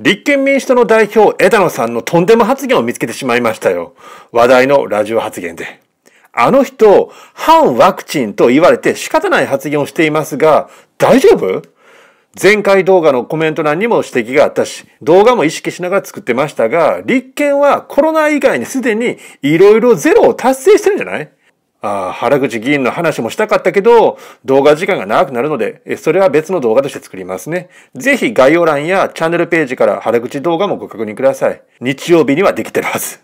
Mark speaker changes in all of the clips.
Speaker 1: 立憲民主党の代表枝野さんのとんでも発言を見つけてしまいましたよ。話題のラジオ発言で。あの人、反ワクチンと言われて仕方ない発言をしていますが、大丈夫前回動画のコメント欄にも指摘があったし、動画も意識しながら作ってましたが、立憲はコロナ以外にすでに色々ゼロを達成してるんじゃないあ原口議員の話もしたかったけど、動画時間が長くなるので、それは別の動画として作りますね。ぜひ概要欄やチャンネルページから原口動画もご確認ください。日曜日にはできてるはず。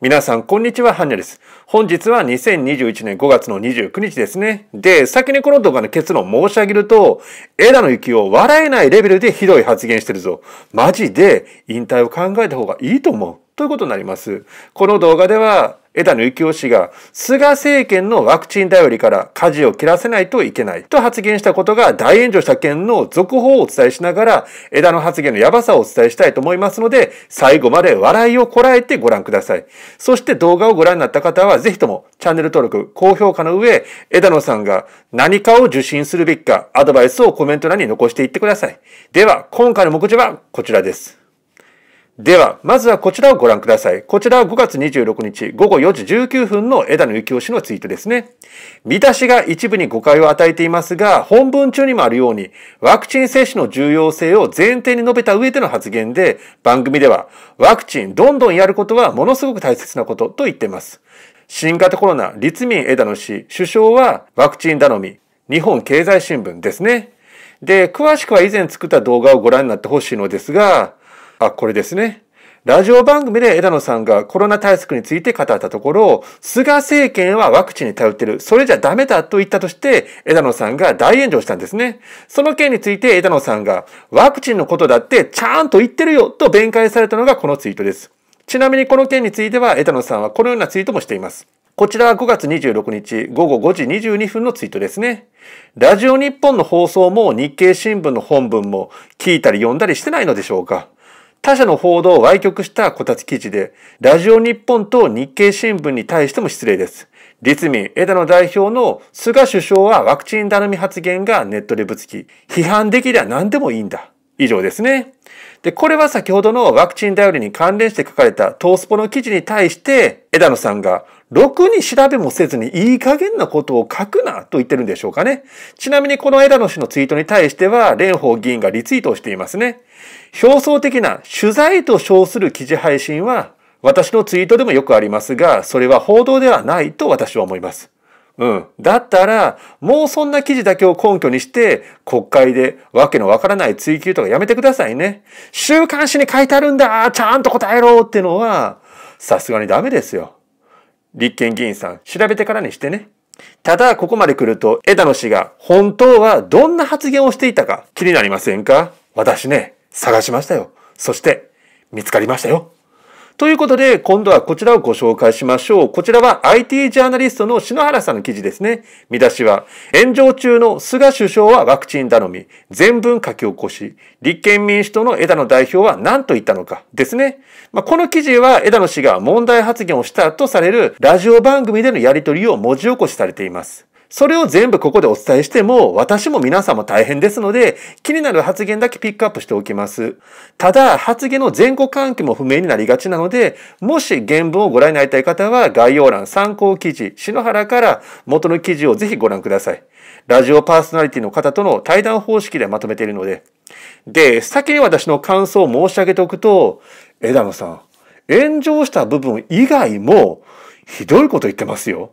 Speaker 1: 皆さん、こんにちは、ハンニャです。本日は2021年5月の29日ですね。で、先にこの動画の結論を申し上げると、枝野幸を笑えないレベルでひどい発言してるぞ。マジで引退を考えた方がいいと思う。ということになります。この動画では、枝野幸男氏が菅政権のワクチン頼りから舵を切らせないといけないと発言したことが大炎上した件の続報をお伝えしながら枝野発言のやばさをお伝えしたいと思いますので最後まで笑いをこらえてご覧ください。そして動画をご覧になった方はぜひともチャンネル登録、高評価の上枝野さんが何かを受信するべきかアドバイスをコメント欄に残していってください。では今回の目次はこちらです。では、まずはこちらをご覧ください。こちらは5月26日午後4時19分の枝野幸男氏のツイートですね。見出しが一部に誤解を与えていますが、本文中にもあるように、ワクチン接種の重要性を前提に述べた上での発言で、番組では、ワクチンどんどんやることはものすごく大切なことと言っています。新型コロナ、立民枝野氏、首相はワクチン頼み、日本経済新聞ですね。で、詳しくは以前作った動画をご覧になってほしいのですが、あ、これですね。ラジオ番組で枝野さんがコロナ対策について語ったところ、菅政権はワクチンに頼ってる。それじゃダメだと言ったとして、枝野さんが大炎上したんですね。その件について枝野さんが、ワクチンのことだってちゃんと言ってるよと弁解されたのがこのツイートです。ちなみにこの件については枝野さんはこのようなツイートもしています。こちらは5月26日午後5時22分のツイートですね。ラジオ日本の放送も日経新聞の本文も聞いたり読んだりしてないのでしょうか他社の報道を歪曲したこたつ記事で、ラジオ日本と日経新聞に対しても失礼です。立民、枝野代表の菅首相はワクチン頼み発言がネットでぶつき、批判できりゃ何でもいいんだ。以上ですね。で、これは先ほどのワクチン頼りに関連して書かれたトースポの記事に対して、枝野さんがろくに調べもせずにいい加減なことを書くなと言ってるんでしょうかね。ちなみにこの枝野氏のツイートに対しては、蓮舫議員がリツイートをしていますね。表層的な取材と称する記事配信は、私のツイートでもよくありますが、それは報道ではないと私は思います。うん。だったら、もうそんな記事だけを根拠にして、国会でわけのわからない追及とかやめてくださいね。週刊誌に書いてあるんだちゃんと答えろってのは、さすがにダメですよ。立憲議員さん、調べてからにしてね。ただ、ここまで来ると、枝野氏が本当はどんな発言をしていたか気になりませんか私ね、探しましたよ。そして、見つかりましたよ。ということで、今度はこちらをご紹介しましょう。こちらは IT ジャーナリストの篠原さんの記事ですね。見出しは、炎上中の菅首相はワクチン頼み、全文書き起こし、立憲民主党の枝野代表は何と言ったのかですね。まあ、この記事は枝野氏が問題発言をしたとされるラジオ番組でのやりとりを文字起こしされています。それを全部ここでお伝えしても、私も皆さんも大変ですので、気になる発言だけピックアップしておきます。ただ、発言の前後関係も不明になりがちなので、もし原文をご覧になりたい方は、概要欄参考記事、篠原から元の記事をぜひご覧ください。ラジオパーソナリティの方との対談方式でまとめているので。で、先に私の感想を申し上げておくと、枝野さん、炎上した部分以外も、ひどいこと言ってますよ。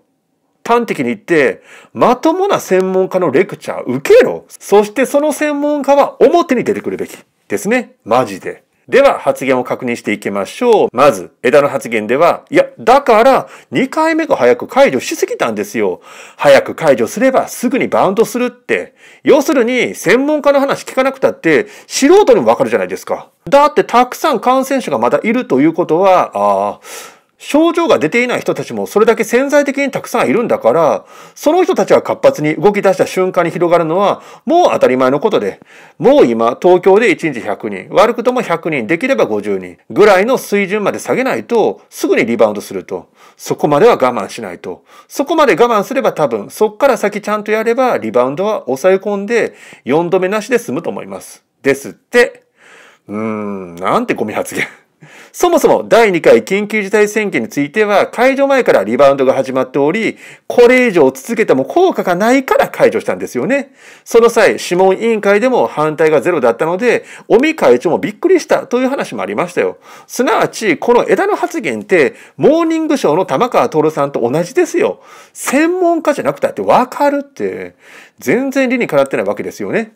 Speaker 1: 端的に言って、まともな専門家のレクチャー受けろ。そしてその専門家は表に出てくるべきですね。マジで。では発言を確認していきましょう。まず、枝の発言では、いや、だから2回目が早く解除しすぎたんですよ。早く解除すればすぐにバウンドするって。要するに、専門家の話聞かなくたって、素人にもわかるじゃないですか。だってたくさん感染者がまだいるということは、ああ、症状が出ていない人たちもそれだけ潜在的にたくさんいるんだから、その人たちが活発に動き出した瞬間に広がるのはもう当たり前のことで、もう今東京で1日100人、悪くとも100人、できれば50人ぐらいの水準まで下げないとすぐにリバウンドすると。そこまでは我慢しないと。そこまで我慢すれば多分そこから先ちゃんとやればリバウンドは抑え込んで4度目なしで済むと思います。ですって。うーん、なんてゴミ発言。そもそも第2回緊急事態宣言については解除前からリバウンドが始まっており、これ以上続けても効果がないから解除したんですよね。その際、諮問委員会でも反対がゼロだったので、尾身会長もびっくりしたという話もありましたよ。すなわち、この枝の発言って、モーニングショーの玉川徹さんと同じですよ。専門家じゃなくたってわかるって、全然理にかなってないわけですよね。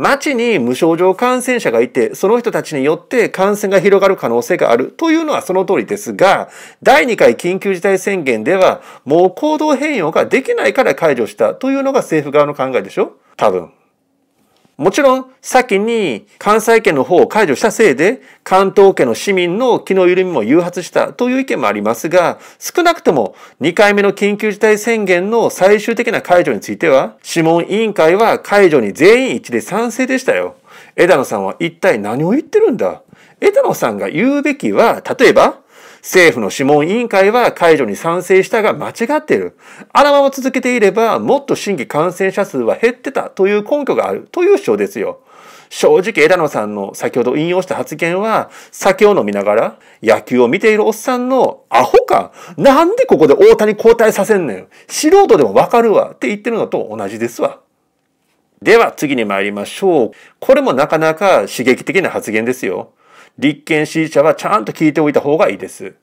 Speaker 1: 街に無症状感染者がいて、その人たちによって感染が広がる可能性があるというのはその通りですが、第2回緊急事態宣言では、もう行動変容ができないから解除したというのが政府側の考えでしょ多分。もちろん、先に関西圏の方を解除したせいで、関東圏の市民の気の緩みも誘発したという意見もありますが、少なくとも2回目の緊急事態宣言の最終的な解除については、諮問委員会は解除に全員一致で賛成でしたよ。枝野さんは一体何を言ってるんだ枝野さんが言うべきは、例えば、政府の諮問委員会は解除に賛成したが間違っている。あらわを続けていれば、もっと新規感染者数は減ってたという根拠があるという主張ですよ。正直枝野さんの先ほど引用した発言は、酒を飲みながら野球を見ているおっさんのアホかなんでここで大谷交代させんねん素人でもわかるわって言ってるのと同じですわ。では次に参りましょう。これもなかなか刺激的な発言ですよ。立憲支持者はちゃんと聞いておいた方がいいです。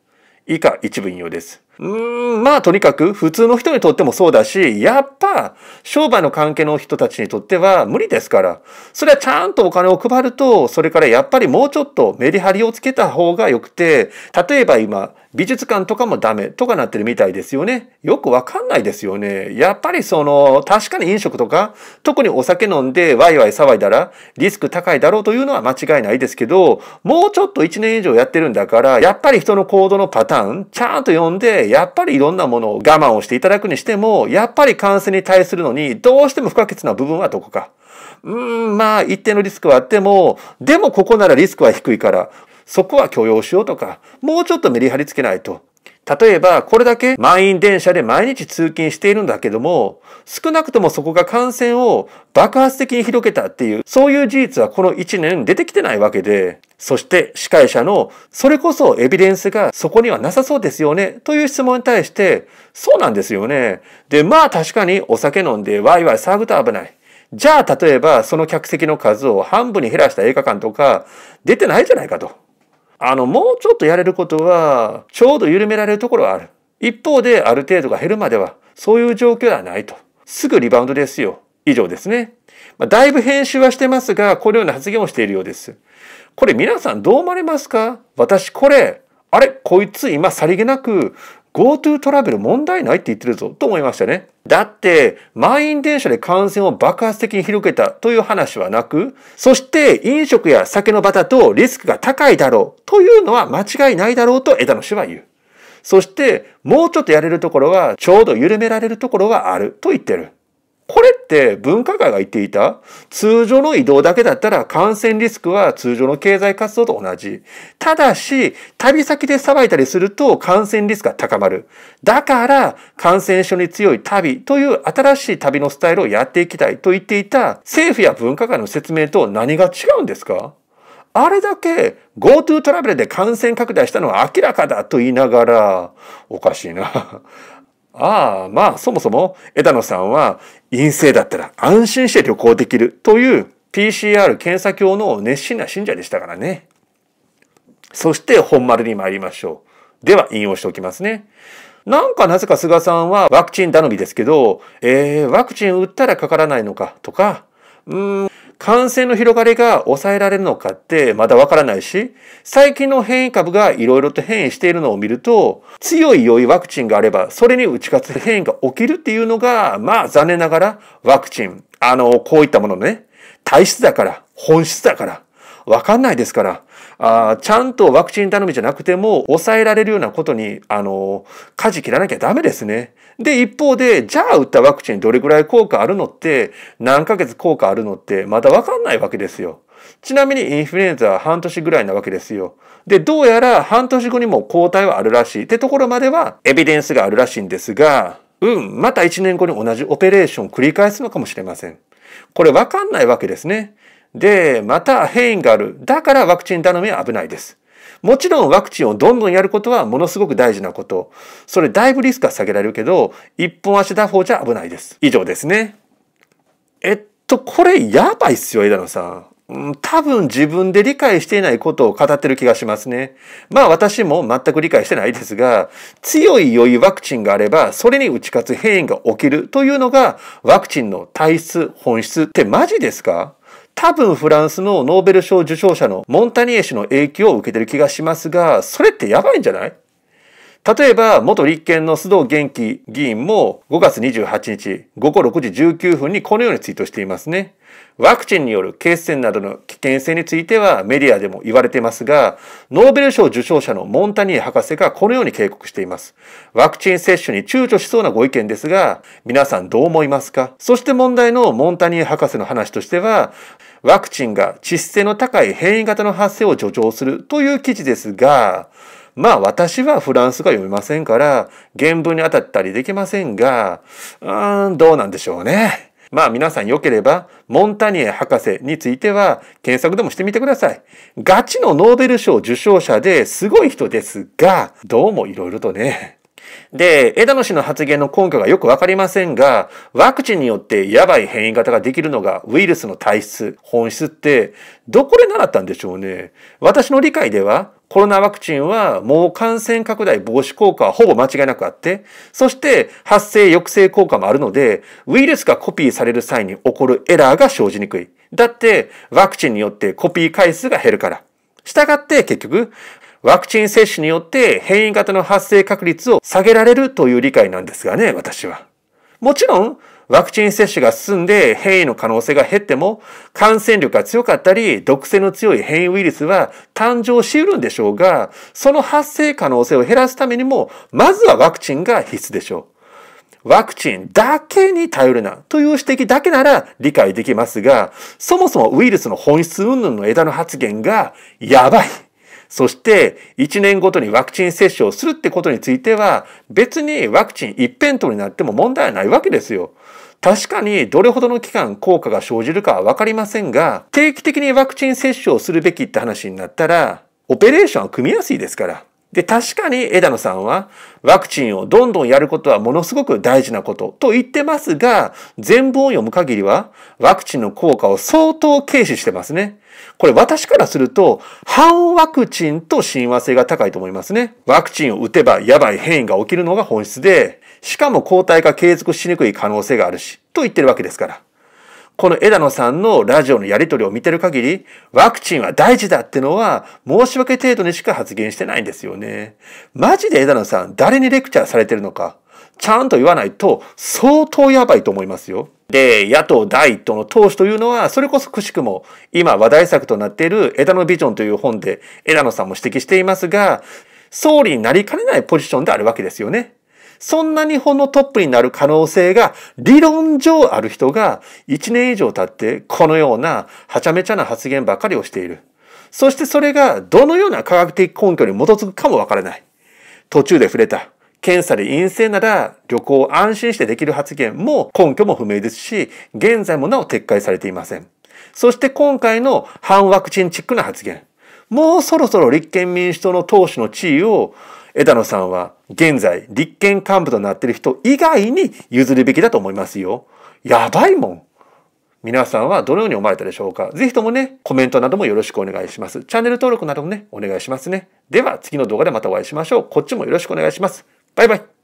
Speaker 1: 以下一部引用です。うん、まあとにかく普通の人にとってもそうだし、やっぱ商売の関係の人たちにとっては無理ですから、それはちゃんとお金を配ると、それからやっぱりもうちょっとメリハリをつけた方が良くて、例えば今、美術館とかもダメとかなってるみたいですよね。よくわかんないですよね。やっぱりその、確かに飲食とか、特にお酒飲んでワイワイ騒いだらリスク高いだろうというのは間違いないですけど、もうちょっと1年以上やってるんだから、やっぱり人の行動のパターン、ちゃんと読んで、で、やっぱりいろんなものを我慢をしていただくにしても、やっぱり感染に対するのに、どうしても不可欠な部分はどこか。うん、まあ、一定のリスクはあっても、でもここならリスクは低いから、そこは許容しようとか、もうちょっとメリハリつけないと。例えば、これだけ満員電車で毎日通勤しているんだけども、少なくともそこが感染を爆発的に広げたっていう、そういう事実はこの1年出てきてないわけで、そして司会者の、それこそエビデンスがそこにはなさそうですよね、という質問に対して、そうなんですよね。で、まあ確かにお酒飲んでワイワイ騒ぐと危ない。じゃあ例えばその客席の数を半分に減らした映画館とか出てないじゃないかと。あの、もうちょっとやれることは、ちょうど緩められるところはある。一方である程度が減るまでは、そういう状況ではないと。すぐリバウンドですよ。以上ですね。まあ、だいぶ編集はしてますが、このような発言をしているようです。これ皆さんどう思われますか私これ、あれこいつ今さりげなく GoTo トラベル問題ないって言ってるぞと思いましたね。だって、満員電車で感染を爆発的に広げたという話はなく、そして飲食や酒の場だとリスクが高いだろうというのは間違いないだろうと枝野氏は言う。そして、もうちょっとやれるところは、ちょうど緩められるところはあると言ってる。これって分科会が言っていた通常の移動だけだったら感染リスクは通常の経済活動と同じ。ただし、旅先で騒いだりすると感染リスクが高まる。だから、感染症に強い旅という新しい旅のスタイルをやっていきたいと言っていた政府や分科会の説明と何が違うんですかあれだけ GoTo トラベルで感染拡大したのは明らかだと言いながら、おかしいな。ああ、まあ、そもそも、枝野さんは陰性だったら安心して旅行できるという PCR 検査教の熱心な信者でしたからね。そして本丸に参りましょう。では引用しておきますね。なんかなぜか菅さんはワクチン頼みですけど、えー、ワクチン打ったらかからないのかとか、うーん、感染の広がりが抑えられるのかってまだわからないし、最近の変異株がいろいろと変異しているのを見ると、強い良いワクチンがあれば、それに打ち勝つ変異が起きるっていうのが、まあ残念ながらワクチン、あの、こういったものね、体質だから、本質だから、わかんないですから、あちゃんとワクチン頼みじゃなくても、抑えられるようなことに、あの、舵切らなきゃダメですね。で、一方で、じゃあ打ったワクチンどれぐらい効果あるのって、何ヶ月効果あるのって、まだわかんないわけですよ。ちなみにインフルエンザは半年ぐらいなわけですよ。で、どうやら半年後にも抗体はあるらしいってところまではエビデンスがあるらしいんですが、うん、また1年後に同じオペレーション繰り返すのかもしれません。これわかんないわけですね。で、また変異がある。だからワクチン頼みは危ないです。もちろんワクチンをどんどんやることはものすごく大事なこと。それだいぶリスクは下げられるけど、一本足打法じゃ危ないです。以上ですね。えっと、これやばいっすよ、枝野さん。多分自分で理解していないことを語ってる気がしますね。まあ私も全く理解してないですが、強い良いワクチンがあれば、それに打ち勝つ変異が起きるというのが、ワクチンの体質、本質ってマジですか多分フランスのノーベル賞受賞者のモンタニエ氏の影響を受けてる気がしますが、それってやばいんじゃない例えば、元立憲の須藤元気議員も5月28日午後6時19分にこのようにツイートしていますね。ワクチンによる血栓などの危険性についてはメディアでも言われていますが、ノーベル賞受賞者のモンタニエ博士がこのように警告しています。ワクチン接種に躊躇しそうなご意見ですが、皆さんどう思いますかそして問題のモンタニエ博士の話としては、ワクチンが致死性の高い変異型の発生を助長するという記事ですが、まあ私はフランスが読めませんから、原文に当たったりできませんが、うーん、どうなんでしょうね。まあ皆さん良ければ、モンタニエ博士については検索でもしてみてください。ガチのノーベル賞受賞者ですごい人ですが、どうも色々とね、で、枝野氏の発言の根拠がよくわかりませんが、ワクチンによってやばい変異型ができるのがウイルスの体質、本質って、どこで習ったんでしょうね。私の理解では、コロナワクチンはもう感染拡大防止効果はほぼ間違いなくあって、そして発生抑制効果もあるので、ウイルスがコピーされる際に起こるエラーが生じにくい。だって、ワクチンによってコピー回数が減るから。したがって結局、ワクチン接種によって変異型の発生確率を下げられるという理解なんですがね、私は。もちろん、ワクチン接種が進んで変異の可能性が減っても、感染力が強かったり、毒性の強い変異ウイルスは誕生し得るんでしょうが、その発生可能性を減らすためにも、まずはワクチンが必須でしょう。ワクチンだけに頼るなという指摘だけなら理解できますが、そもそもウイルスの本質云々の枝の発言がやばい。そして1年ごとにワクチン接種をするってことについては別にワクチン一辺倒になっても問題はないわけですよ。確かにどれほどの期間効果が生じるかはわかりませんが定期的にワクチン接種をするべきって話になったらオペレーションは組みやすいですから。で、確かに枝野さんは、ワクチンをどんどんやることはものすごく大事なことと言ってますが、全文を読む限りは、ワクチンの効果を相当軽視してますね。これ私からすると、反ワクチンと親和性が高いと思いますね。ワクチンを打てばやばい変異が起きるのが本質で、しかも抗体が継続しにくい可能性があるし、と言ってるわけですから。この枝野さんのラジオのやり取りを見てる限り、ワクチンは大事だってのは申し訳程度にしか発言してないんですよね。マジで枝野さん、誰にレクチャーされてるのか、ちゃんと言わないと相当やばいと思いますよ。で、野党第一党の党首というのは、それこそくしくも、今話題作となっている枝野ビジョンという本で枝野さんも指摘していますが、総理になりかねないポジションであるわけですよね。そんな日本のトップになる可能性が理論上ある人が1年以上経ってこのようなはちゃめちゃな発言ばかりをしている。そしてそれがどのような科学的根拠に基づくかもわからない。途中で触れた。検査で陰性なら旅行を安心してできる発言も根拠も不明ですし、現在もなお撤回されていません。そして今回の反ワクチンチックな発言。もうそろそろ立憲民主党の党首の地位を枝野さんは現在立憲幹部となっている人以外に譲るべきだと思いますよ。やばいもん。皆さんはどのように思われたでしょうかぜひともね、コメントなどもよろしくお願いします。チャンネル登録などもね、お願いしますね。では次の動画でまたお会いしましょう。こっちもよろしくお願いします。バイバイ。